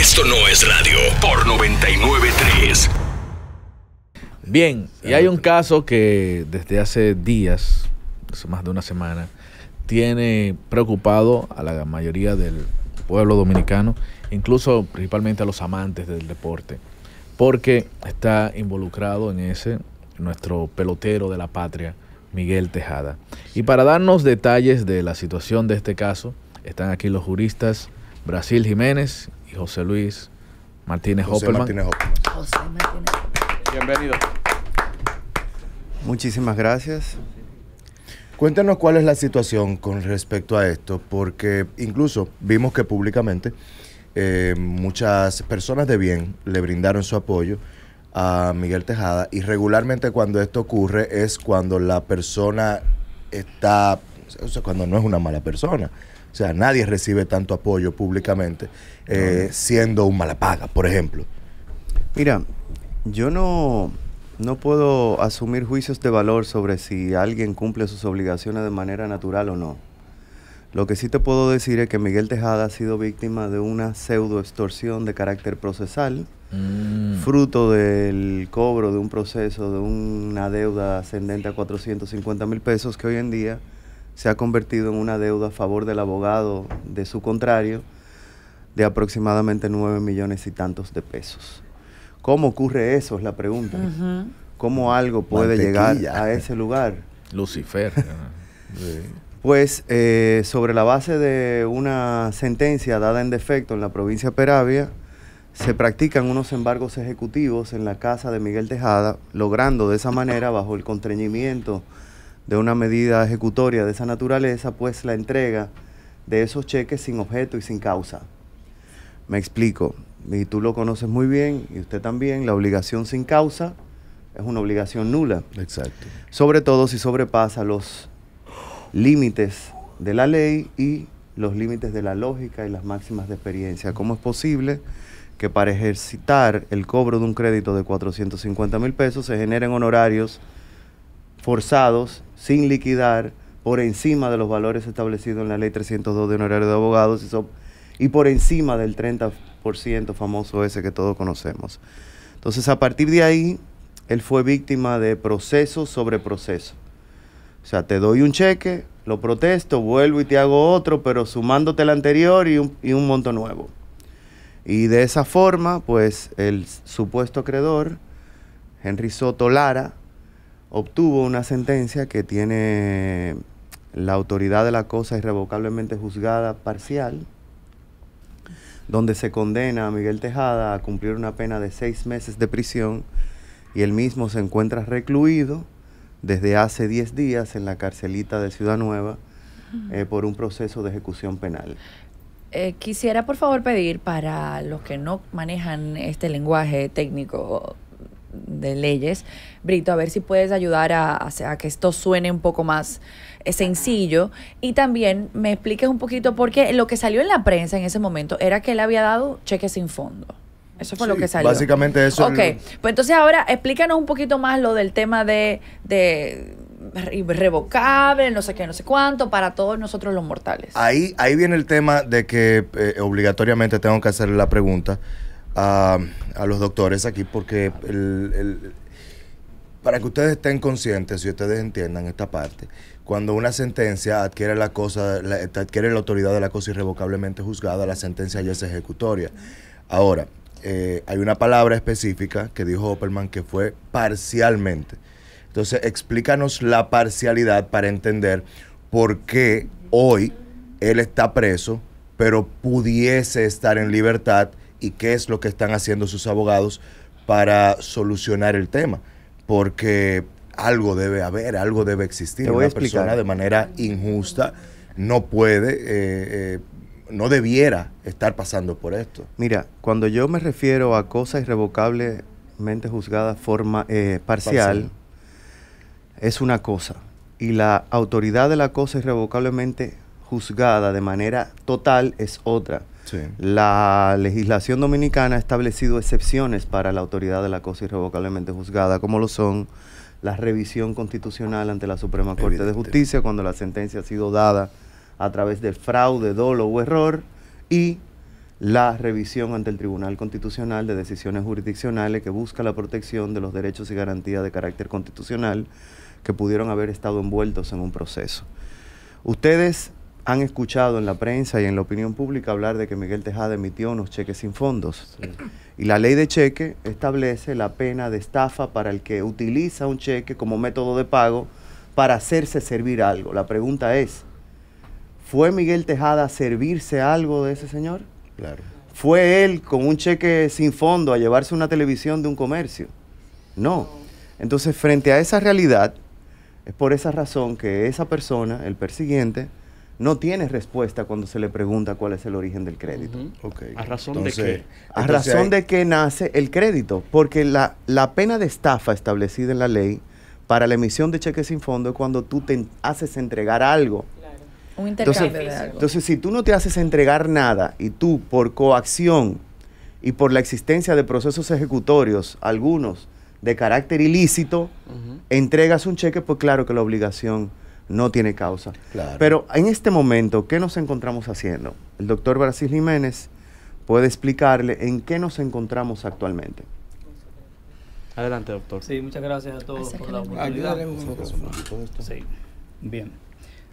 Esto no es radio por 993. Bien, y hay un caso que desde hace días, más de una semana, tiene preocupado a la mayoría del pueblo dominicano, incluso principalmente a los amantes del deporte, porque está involucrado en ese nuestro pelotero de la patria, Miguel Tejada. Y para darnos detalles de la situación de este caso, están aquí los juristas Brasil Jiménez José Luis Martínez José Martínez Hopperman. Bienvenido. Muchísimas gracias. Cuéntanos cuál es la situación con respecto a esto, porque incluso vimos que públicamente eh, muchas personas de bien le brindaron su apoyo a Miguel Tejada y regularmente cuando esto ocurre es cuando la persona está, o sea, cuando no es una mala persona, o sea, nadie recibe tanto apoyo públicamente eh, siendo un malapaga, por ejemplo. Mira, yo no, no puedo asumir juicios de valor sobre si alguien cumple sus obligaciones de manera natural o no. Lo que sí te puedo decir es que Miguel Tejada ha sido víctima de una pseudo extorsión de carácter procesal, mm. fruto del cobro de un proceso de una deuda ascendente a 450 mil pesos que hoy en día se ha convertido en una deuda a favor del abogado de su contrario de aproximadamente 9 millones y tantos de pesos. ¿Cómo ocurre eso? Es la pregunta. ¿Cómo algo puede llegar a ese lugar? Lucifer. Pues eh, sobre la base de una sentencia dada en defecto en la provincia de Peravia, se practican unos embargos ejecutivos en la casa de Miguel Tejada, logrando de esa manera, bajo el constreñimiento de una medida ejecutoria de esa naturaleza, pues la entrega de esos cheques sin objeto y sin causa. Me explico, y tú lo conoces muy bien, y usted también, la obligación sin causa es una obligación nula. Exacto. Sobre todo si sobrepasa los límites de la ley y los límites de la lógica y las máximas de experiencia. ¿Cómo es posible que para ejercitar el cobro de un crédito de 450 mil pesos se generen honorarios forzados, sin liquidar, por encima de los valores establecidos en la ley 302 de honorario de abogados y, por encima del 30% famoso ese que todos conocemos. Entonces, a partir de ahí, él fue víctima de proceso sobre proceso. O sea, te doy un cheque, lo protesto, vuelvo y te hago otro, pero sumándote el anterior y un, y un monto nuevo. Y de esa forma, pues el supuesto acreedor, Henry Soto Lara, obtuvo una sentencia que tiene la autoridad de la cosa irrevocablemente juzgada parcial, donde se condena a Miguel Tejada a cumplir una pena de seis meses de prisión y él mismo se encuentra recluido desde hace diez días en la carcelita de Ciudad Nueva eh, por un proceso de ejecución penal. Eh, quisiera por favor pedir para los que no manejan este lenguaje técnico de leyes, Brito, a ver si puedes ayudar a, que esto suene un poco más eh, sencillo y también me expliques un poquito porque lo que salió en la prensa en ese momento era que él había dado cheques sin fondo. Eso fue lo que salió. Básicamente eso. Ok, pues entonces ahora explícanos un poquito más lo del tema de, de irrevocable, no sé qué, no sé cuánto, para todos nosotros los mortales. Ahí, ahí viene el tema de que eh, obligatoriamente tengo que hacerle la pregunta a, los doctores aquí porque para que ustedes estén conscientes y ustedes entiendan esta parte, cuando una sentencia adquiere la cosa, adquiere la autoridad de la cosa irrevocablemente juzgada, la sentencia ya es ejecutoria. Ahora, eh, hay una palabra específica que dijo Opperman que fue parcialmente. Entonces, explícanos la parcialidad para entender por qué hoy él está preso, pero pudiese estar en libertad y qué es lo que están haciendo sus abogados para solucionar el tema, porque algo debe haber, algo debe existir. Una explicar. persona de manera injusta no puede, eh, eh, no debiera estar pasando por esto. Mira, cuando yo me refiero a cosa irrevocablemente juzgada forma eh, parcial, es una cosa. Y la autoridad de la cosa irrevocablemente juzgada de manera total es otra. La legislación dominicana ha establecido excepciones para la autoridad de la cosa irrevocablemente juzgada, como lo son la revisión constitucional ante la Suprema Corte de Justicia cuando la sentencia ha sido dada a través de fraude, dolo o error y la revisión ante el Tribunal Constitucional de decisiones jurisdiccionales que busca la protección de los derechos y garantías de carácter constitucional que pudieron haber estado envueltos en un proceso. Ustedes han escuchado en la prensa y en la opinión pública hablar de que Miguel Tejada emitió unos cheques sin fondos. Y la ley de cheque establece la pena de estafa para el que utiliza un cheque como método de pago para hacerse servir algo. La pregunta es, ¿fue Miguel Tejada a servirse algo de ese señor? Claro. ¿Fue él con un cheque sin fondo a llevarse una televisión de un comercio? No. Entonces, frente a esa realidad, es por esa razón que esa persona, el persiguiente, no tiene respuesta cuando se le pregunta cuál es el origen del crédito. ¿A razón de qué? A razón de que nace el crédito, porque la, la pena de estafa establecida en la ley para la emisión de cheques sin fondo es cuando tú te haces entregar algo. Un intercambio entonces, de algo. Entonces, si tú no te haces entregar nada y tú por coacción y por la existencia de procesos ejecutorios, algunos de carácter ilícito, entregas un cheque, pues claro que la obligación no tiene causa. Pero en este momento, ¿qué nos encontramos haciendo? El doctor Brasil Jiménez puede explicarle en qué nos encontramos actualmente. Adelante, doctor. Sí, muchas gracias a todos por la oportunidad. Sí, bien.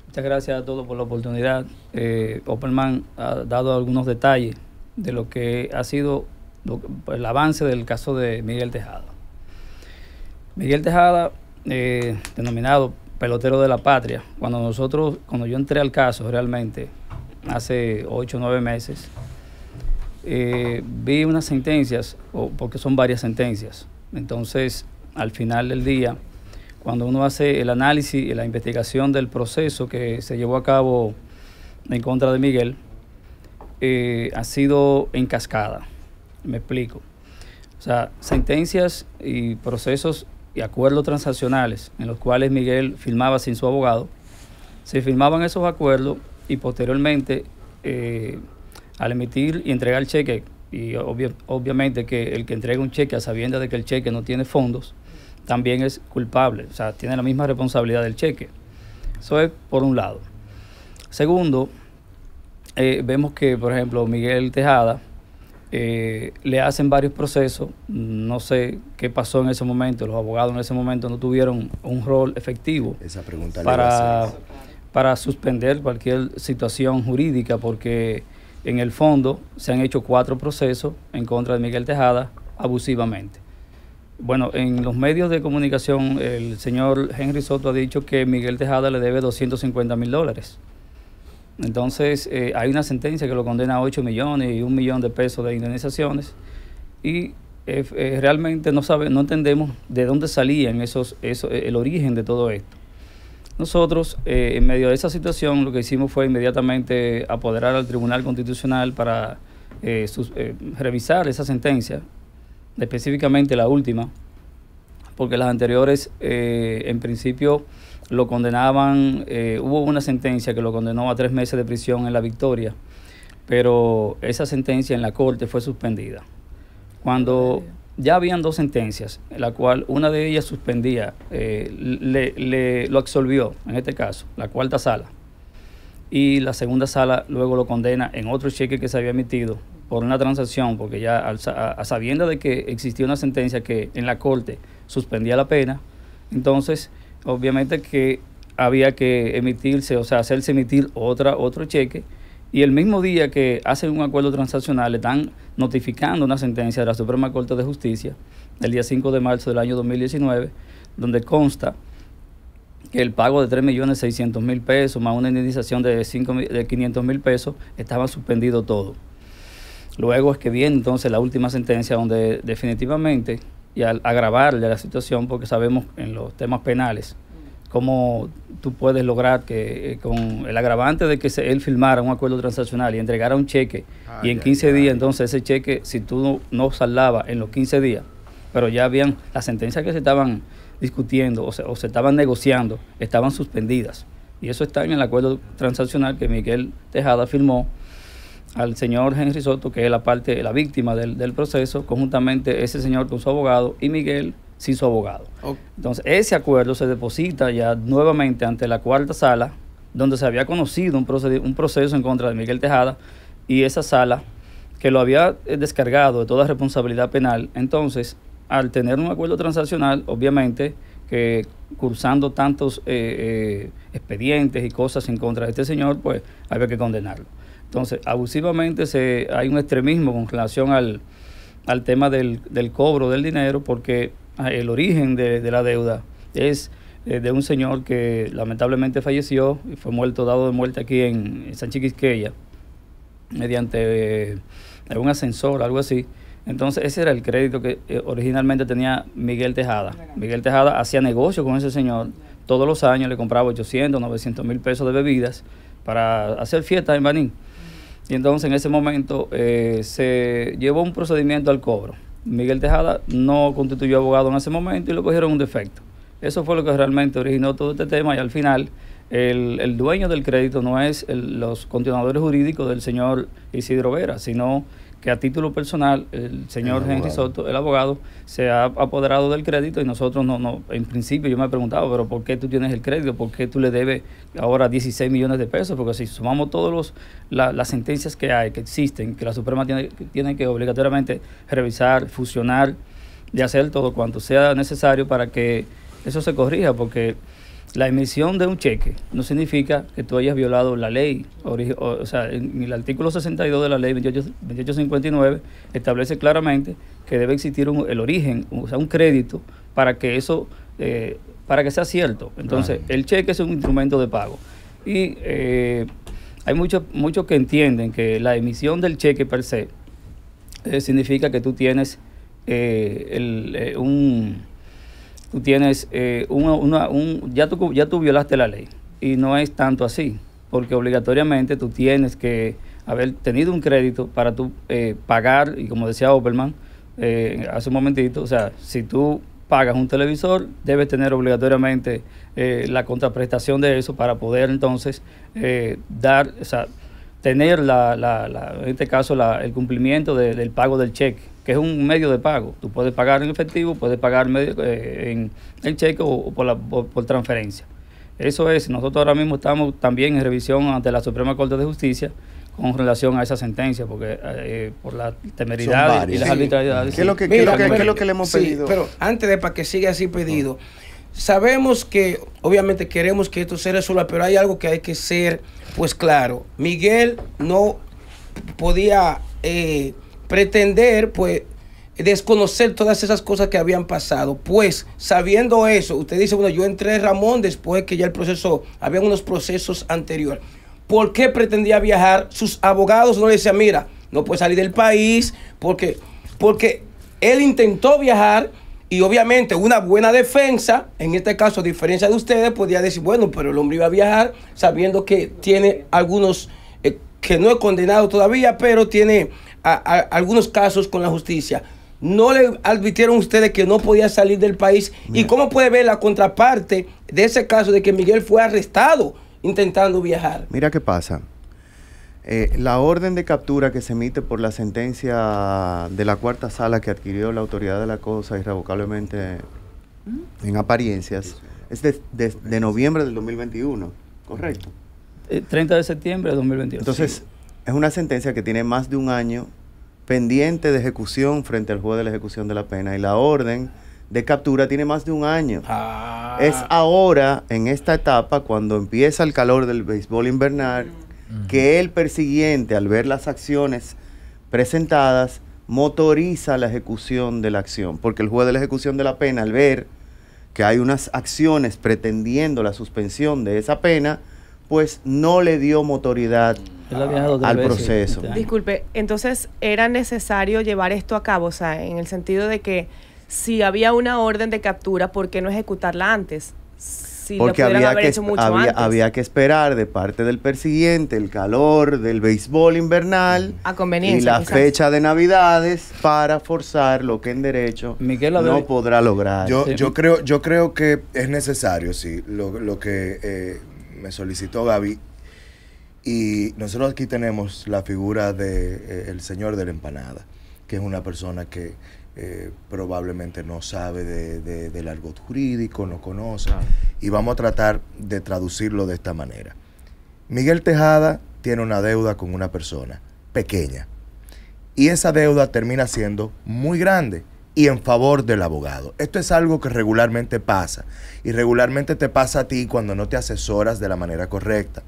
Muchas gracias a todos por la oportunidad. Eh, Openman ha dado algunos detalles de lo que ha sido el avance del caso de Miguel Tejada. Miguel Tejada, eh, denominado pelotero de la patria. Cuando nosotros, cuando yo entré al caso realmente, hace ocho o nueve meses, eh, vi unas sentencias, o, porque son varias sentencias. Entonces, al final del día, cuando uno hace el análisis y la investigación del proceso que se llevó a cabo en contra de Miguel, eh, ha sido encascada. Me explico. O sea, sentencias y procesos acuerdos transaccionales en los cuales Miguel firmaba sin su abogado, se firmaban esos acuerdos y posteriormente eh, al emitir y entregar el cheque, y obviamente que el que entrega un cheque a sabiendas de que el cheque no tiene fondos, también es culpable, o sea, tiene la misma responsabilidad del cheque. Eso es por un lado. Segundo, eh, vemos que, por ejemplo, Miguel Tejada eh, le hacen varios procesos, no sé qué pasó en ese momento, los abogados en ese momento no tuvieron un rol efectivo para, para suspender cualquier situación jurídica, porque en el fondo se han hecho cuatro procesos en contra de Miguel Tejada abusivamente. Bueno, en los medios de comunicación el señor Henry Soto ha dicho que Miguel Tejada le debe 250 mil dólares. Entonces, eh, hay una sentencia que lo condena a 8 millones y un millón de pesos de indemnizaciones. Y eh, eh, realmente no, no entendemos de dónde salían el origen de todo esto. Nosotros, en medio de esa situación, lo que hicimos fue inmediatamente apoderar al Tribunal Constitucional para revisar esa sentencia, específicamente la última, porque las anteriores eh, en principio lo condenaban, eh, hubo una sentencia que lo condenó a tres meses de prisión en la Victoria, pero esa sentencia en la corte fue suspendida. Cuando ya habían dos sentencias, la cual una de ellas suspendía, eh, le, lo absolvió, en este caso, la cuarta sala, y la segunda sala luego lo condena en otro cheque que se había emitido por una transacción, porque ya a, de que existía una sentencia que en la corte suspendía la pena. Entonces, obviamente que había que emitirse, o sea, hacerse emitir otra, otro cheque. Y el mismo día que hacen un acuerdo transaccional, le están notificando una sentencia de la Suprema Corte de Justicia ...el día 5 de marzo del año 2019, donde consta que el pago de 3.600.000 pesos más una indemnización de, 5, de 500.000 pesos estaba suspendido todo. Luego es que viene entonces la última sentencia donde definitivamente y al agravarle la situación, porque sabemos en los temas penales cómo tú puedes lograr que eh, con el agravante de que él firmara un acuerdo transaccional y entregara un cheque y en 15 días, entonces ese cheque, si tú no, saldaba en los 15 días, pero ya habían las sentencias que se estaban discutiendo o se, o se estaban negociando, estaban suspendidas. Y eso está en el acuerdo transaccional que Miguel Tejada firmó al señor Henry Soto, que es la parte, la víctima del, proceso, conjuntamente ese señor con su abogado y Miguel sin su abogado. Entonces, ese acuerdo se deposita ya nuevamente ante la cuarta sala, donde se había conocido un, proceso, un proceso en contra de Miguel Tejada y esa sala que lo había eh, descargado de toda responsabilidad penal. Entonces, al tener un acuerdo transaccional, obviamente que cursando tantos eh, eh, expedientes y cosas en contra de este señor, pues había que condenarlo. Entonces, abusivamente se, hay un extremismo con relación al, tema del, del, cobro del dinero, porque ah, el origen de, la deuda es eh, de un señor que lamentablemente falleció y fue muerto, dado de muerte aquí en, San Chiquisqueya, mediante eh, algún ascensor, algo así. Entonces, ese era el crédito que eh, originalmente tenía Miguel Tejada. Miguel Tejada hacía negocio con ese señor. Todos los años le compraba 800, 900 mil pesos de bebidas para hacer fiestas en Banín. Y entonces en ese momento eh, se llevó un procedimiento al cobro. Miguel Tejada no constituyó abogado en ese momento y lo cogieron un defecto. Eso fue lo que realmente originó todo este tema y al final el, el dueño del crédito no es los continuadores jurídicos del señor Isidro Vera, sino que a título personal el señor Henry Soto, el abogado, se ha apoderado del crédito y nosotros no, no, en principio yo me he preguntado, pero ¿por qué tú tienes el crédito? ¿Por qué tú le debes ahora 16 millones de pesos? Porque si sumamos todas las sentencias que hay, que existen, que la Suprema tiene, que obligatoriamente revisar, fusionar, de hacer todo cuanto sea necesario para que eso se corrija, porque la emisión de un cheque no significa que tú hayas violado la ley. O, sea, en el artículo 62 de la ley 28, 2859 establece claramente que debe existir el origen, o sea, un crédito para que eso, eh, para que sea cierto. Entonces, el cheque es un instrumento de pago. Y eh, hay muchos muchos que entienden que la emisión del cheque per se eh, significa que tú tienes el, un tú tienes eh, un, ya, tú, ya tú violaste la ley y no es tanto así, porque obligatoriamente tú tienes que haber tenido un crédito para tú eh, pagar, y como decía Opperman eh, hace un momentito, o sea, si tú pagas un televisor, debes tener obligatoriamente eh, la contraprestación de eso para poder entonces dar, o sea, tener la, la, en este caso el cumplimiento del pago del cheque que es un medio de pago. Tú puedes pagar en efectivo, puedes pagar medio, eh, en, cheque o, por, la, por, transferencia. Eso es, nosotros ahora mismo estamos también en revisión ante la Suprema Corte de Justicia con relación a esa sentencia, porque eh, eh, por la temeridad y las arbitrariedades. ¿Qué, es lo que, le hemos pedido? Pero antes de para que siga así pedido, sabemos que obviamente queremos que esto se resuelva, pero hay algo que hay que ser pues claro. Miguel no podía pretender, pues, desconocer todas esas cosas que habían pasado. Pues, sabiendo eso, usted dice, bueno, yo entré Ramón después que ya el proceso, había unos procesos anteriores. ¿Por qué pretendía viajar? Sus abogados no le decían, mira, no puede salir del país, porque, porque él intentó viajar y obviamente una buena defensa, en este caso a diferencia de ustedes, podría decir, bueno, pero el hombre iba a viajar sabiendo que tiene algunos eh, que no es condenado todavía, pero tiene algunos casos con la justicia. No le advirtieron ustedes que no podía salir del país. ¿Y cómo puede ver la contraparte de ese caso de que Miguel fue arrestado intentando viajar? Mira qué pasa. Eh, la orden de captura que se emite por la sentencia de la cuarta sala que adquirió la autoridad de la cosa irrevocablemente en apariencias es de, noviembre del 2021, ¿correcto? 30 eh, de septiembre de 2021. Entonces, es una sentencia que tiene más de un año pendiente de ejecución frente al juez de la ejecución de la pena y la orden de captura tiene más de un año. Ah. Es ahora, en esta etapa, cuando empieza el calor del béisbol invernal, que el persiguiente, al ver las acciones presentadas, motoriza la ejecución de la acción. Porque el juez de la ejecución de la pena, al ver que hay unas acciones pretendiendo la suspensión de esa pena, pues no le dio motoridad al proceso. Este Disculpe, entonces era necesario llevar esto a cabo, o sea, en el sentido de que si había una orden de captura, ¿por qué no ejecutarla antes? Si Porque había que, que esperar de parte del persiguiente el calor del béisbol invernal a y la fecha de navidades para forzar lo que en derecho Miguel no podrá lograr. Yo, yo, creo, yo creo que es necesario, sí, lo, que... Eh, me solicitó Gaby. Y nosotros aquí tenemos la figura del eh, señor de la empanada, que es una persona que eh, probablemente no sabe de, del argot jurídico, no conoce. Y vamos a tratar de traducirlo de esta manera. Miguel Tejada tiene una deuda con una persona pequeña. Y esa deuda termina siendo muy grande y en favor del abogado. Esto es algo que regularmente pasa y regularmente te pasa a ti cuando no te asesoras de la manera correcta.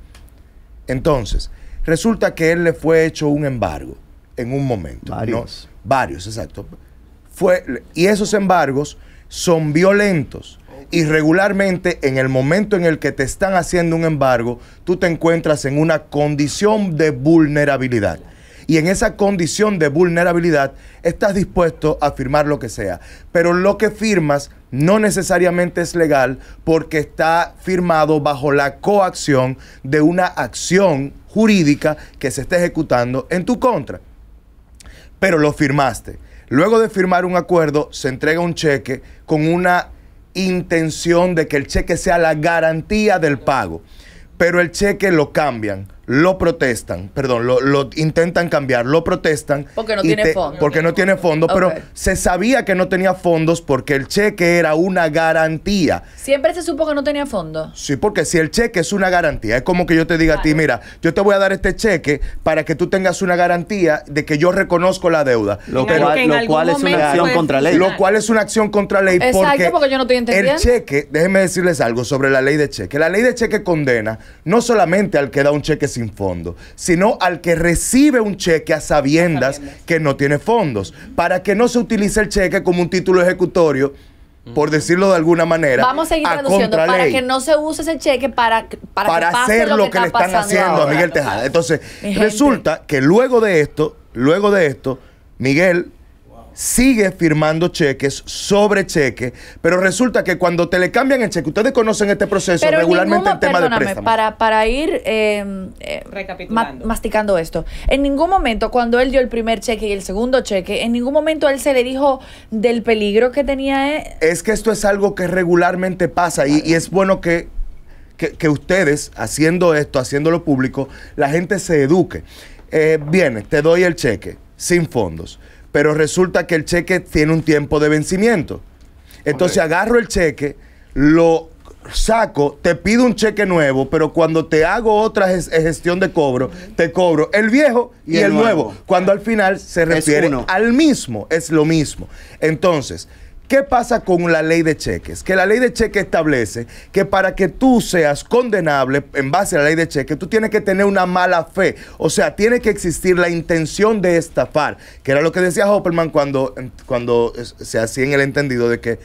Entonces, resulta que él le fue hecho un embargo en un momento. Varios. Varios, exacto. Fue, y esos embargos son violentos. Y regularmente en el momento en el que te están haciendo un embargo, tú te encuentras en una condición de vulnerabilidad y en esa condición de vulnerabilidad estás dispuesto a firmar lo que sea. Pero lo que firmas no necesariamente es legal porque está firmado bajo la coacción de una acción jurídica que se está ejecutando en tu contra. Pero lo firmaste. Luego de firmar un acuerdo, se entrega un cheque con una intención de que el cheque sea la garantía del pago. Pero el cheque lo cambian lo protestan, perdón, lo, intentan cambiar, lo protestan. Porque no tiene fondos. Porque no tiene fondos, pero se sabía que no tenía fondos porque el cheque era una garantía. Siempre se supo que no tenía fondos. Sí, porque si el cheque es una garantía, es como que yo te diga a ti, mira, yo te voy a dar este cheque para que tú tengas una garantía de que yo reconozco la deuda. Lo, cual, lo cual es una acción contra ley. Lo cual es una acción contra ley. Exacto, porque, porque yo no estoy entendiendo. El cheque, déjenme decirles algo sobre la ley de cheque. La ley de cheque condena no solamente al que da un cheque, sin fondo, sino al que recibe un cheque a sabiendas, que no tiene fondos, para que no se utilice el cheque como un título ejecutorio por decirlo de alguna manera. Vamos a seguir para que no se use ese cheque para, para, hacer lo que, le están haciendo a Miguel Tejada. Entonces, resulta que luego de esto, luego de esto, Miguel sigue firmando cheques sobre cheque, pero resulta que cuando te le cambian el cheque, ustedes conocen este proceso regularmente en tema de Para, para ir eh, eh, masticando esto, en ningún momento cuando él dio el primer cheque y el segundo cheque, en ningún momento él se le dijo del peligro que tenía. E-, es que esto es algo que regularmente pasa y, es bueno que ustedes, haciendo esto, haciéndolo público, la gente se eduque. Eh, viene, te doy el cheque, sin fondos pero resulta que el cheque tiene un tiempo de vencimiento. Entonces agarro el cheque, lo saco, te pido un cheque nuevo, pero cuando te hago otra gestión de cobro, te cobro el viejo y, el, nuevo. nuevo. Cuando al final se refiere al mismo, es lo mismo. Entonces, ¿Qué pasa con la ley de cheques? Que la ley de cheques establece que para que tú seas condenable en base a la ley de cheques, tú tienes que tener una mala fe. O sea, tiene que existir la intención de estafar, que era lo que decía Hopperman cuando, cuando se hacía en el entendido de que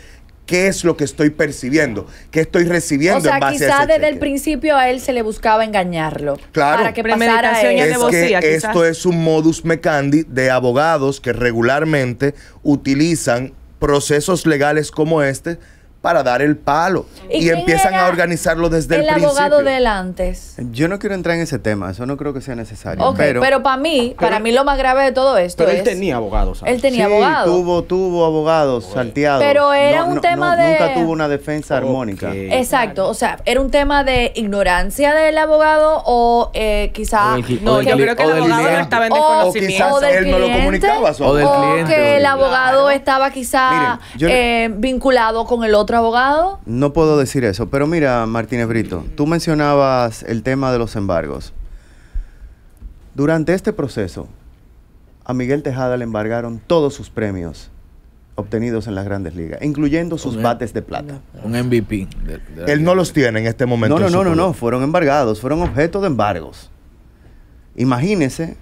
qué es lo que estoy percibiendo, qué estoy recibiendo. O sea, en base a ese desde el principio a él se le buscaba engañarlo. Claro, para que pasara él. Es que esto es un modus mecandi de abogados que regularmente utilizan procesos legales como este para dar el palo. Y, empiezan a organizarlo desde el, principio. El abogado del antes. Yo no quiero entrar en ese tema, eso no creo que sea necesario. pero, ah, para mí, para mí lo más grave de todo esto pero él tenía abogados. Él tenía abogados. Tuvo, tuvo abogados, salteados. Pero era un tema de. Nunca tuvo una defensa armónica. Exacto, o sea, era un tema de ignorancia del abogado o eh, quizás. No, yo creo que el abogado no estaba en desconocimiento. O, él no lo comunicaba. o, del cliente, o que el abogado estaba quizás eh, vinculado con el otro abogado? No puedo decir eso, pero mira, Martínez Brito, tú mencionabas el tema de los embargos. Durante este proceso, a Miguel Tejada le embargaron todos sus premios obtenidos en las grandes ligas, incluyendo sus em- bates de plata. Un MVP. Él no los tiene en este momento. No, no, no, no, fueron embargados, fueron objeto de embargos. Imagínese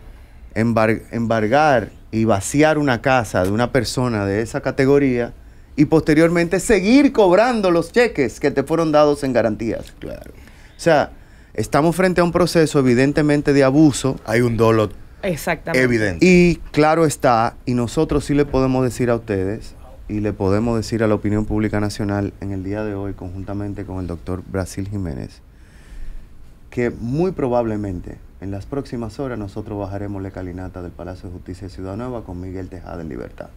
embargar y vaciar una casa de una persona de esa categoría y posteriormente seguir cobrando los cheques que te fueron dados en garantías. Claro. O sea, estamos frente a un proceso evidentemente de abuso. Hay un dolo Exactamente. evidente. Y claro está, y nosotros sí le podemos decir a ustedes y le podemos decir a la opinión pública nacional en el día de hoy, conjuntamente con el doctor Brasil Jiménez, que muy probablemente en las próximas horas nosotros bajaremos la calinata del Palacio de Justicia de Ciudad Nueva con Miguel Tejada en libertad.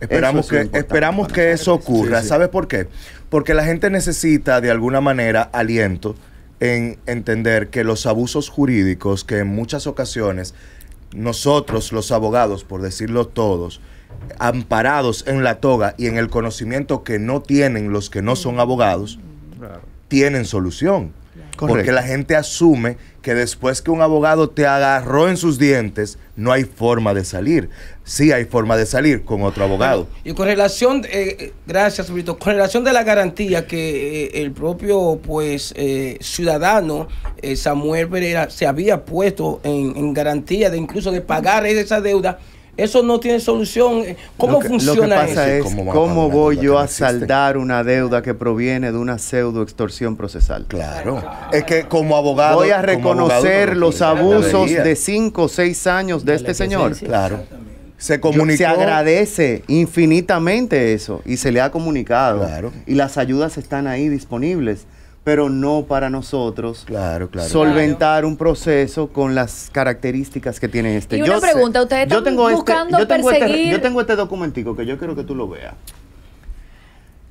Esperamos que, esperamos que eso ocurra. ¿Sabes por qué? Porque la gente necesita de alguna manera aliento en entender que los abusos jurídicos que en muchas ocasiones nosotros los abogados, por decirlo todos, amparados en la toga y en el conocimiento que no tienen los que no son abogados, tienen solución. Porque la gente asume que después que un abogado te agarró en sus dientes, no hay forma de salir. Sí hay forma de salir con otro abogado. Y con relación, eh, gracias Brito, con relación de la garantía que eh, el propio pues eh, ciudadano Samuel Pereira se había puesto en, en garantía de incluso de pagar esa deuda eso no tiene solución. Eh, ¿Cómo funciona lo que pasa eso? Es, ¿Cómo, voy yo a saldar una deuda que proviene de una pseudo extorsión procesal? Claro. Es que como abogado. Voy a reconocer los abusos de cinco o seis años de, este señor. Claro. Se comunicó. Se agradece infinitamente eso y se le ha comunicado. Y las ayudas están ahí disponibles pero no para nosotros claro, solventar un proceso con las características que tiene este. Y una yo pregunta, ¿ustedes están tengo este, buscando este, perseguir? yo tengo este documentico que yo quiero que tú lo veas,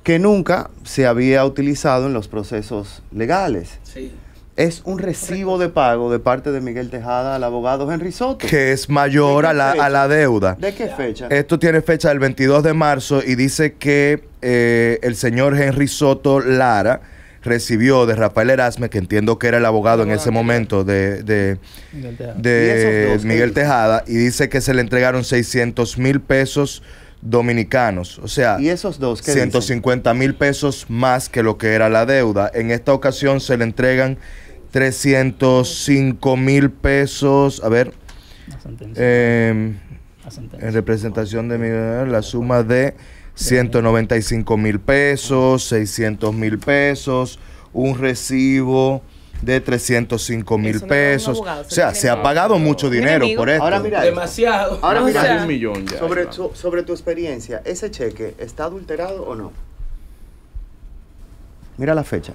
que nunca se había utilizado en los procesos legales. Sí. Es un recibo de pago de parte de Miguel Tejada al abogado Henry Soto. Que es mayor a la, deuda. ¿De qué fecha? Esto tiene fecha del 22 de marzo y dice que eh, el señor Henry Soto Lara recibió de Rafael Erasme, que entiendo que era el abogado en ese momento de, Miguel Tejada, y dice que se le entregaron 600 mil pesos dominicanos. O sea, ¿Y esos 150 mil pesos más que lo que era la deuda. En esta ocasión se le entregan 305 mil pesos. A ver. Em, en representación de Miguel la suma de 195 mil pesos, 600 mil pesos, un recibo de 305 mil pesos. o sea, se ha pagado mucho dinero por esto. demasiado. Ahora mira, ya. Sobre, sobre tu experiencia, ¿ese cheque está adulterado o no? Mira la fecha.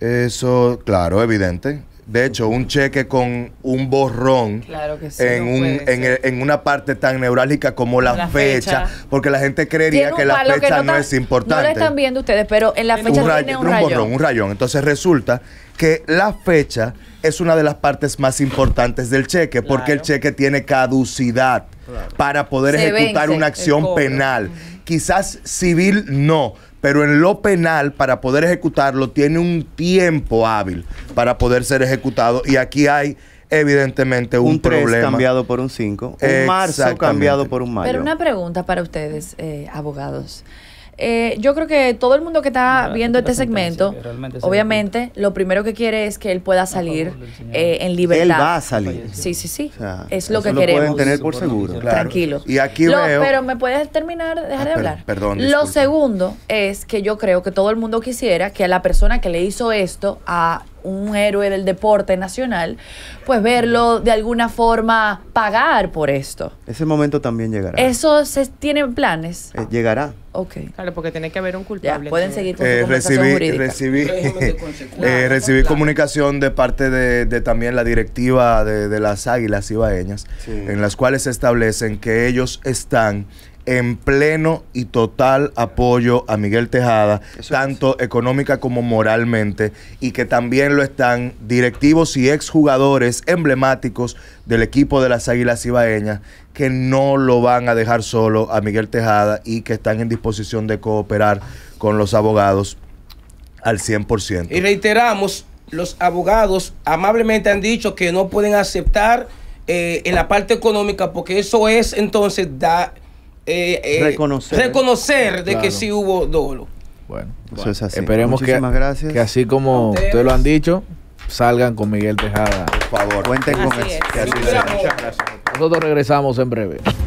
Eso, claro, evidente de hecho, un cheque con un borrón en, en, en, una parte tan neurálgica como la, fecha, porque la gente creería que la fecha no, es importante. No lo están viendo ustedes, pero en la fecha tiene un, un rayón. borrón, un rayón. Entonces resulta que la fecha es una de las partes más importantes del cheque, porque el cheque tiene caducidad para poder ejecutar una acción penal. Quizás civil no, pero en lo penal, para poder ejecutarlo, tiene un tiempo hábil para poder ser ejecutado. Y aquí hay evidentemente un, un problema. cambiado por un 5, un marzo cambiado por un mayo. Pero una pregunta para ustedes, eh, abogados. Eh, yo creo que todo el mundo que está viendo este segmento, obviamente, lo primero que quiere es que él pueda ah, salir eh, en libertad. Él va a salir. Sí, sí, sí. es lo que lo queremos. Pueden tener por seguro. Claro. Tranquilo. Y aquí lo, Pero me puedes terminar, dejar ah, de hablar. Perdón. Lo segundo es que yo creo que todo el mundo quisiera que a la persona que le hizo esto a un héroe del deporte nacional, pues verlo de alguna forma pagar por esto. Ese momento también llegará. ¿Eso se tienen planes? Eh, llegará. Ok. Claro, porque tiene que haber un culpable. Ya, pueden seguir con eh, su recibí, eh, Recibí, eh, comunicación de parte de, también la directiva de, las Águilas Ibaeñas, en las cuales se establecen que ellos están en pleno y total apoyo a Miguel Tejada, tanto económica como moralmente, y que también lo están directivos y exjugadores emblemáticos del equipo de las Águilas Ibaeñas, que no lo van a dejar solo a Miguel Tejada y que están en disposición de cooperar con los abogados al 100%. Y reiteramos, los abogados amablemente han dicho que no pueden aceptar eh, en la parte económica, porque eso es entonces da eh, eh, reconocer, de que sí hubo dolo. Bueno, eso es así. Esperemos Muchísimas que, gracias. que así como ustedes lo han dicho, salgan con Miguel Tejada. Por favor. Cuenten con Muchas gracias. Nosotros regresamos en breve.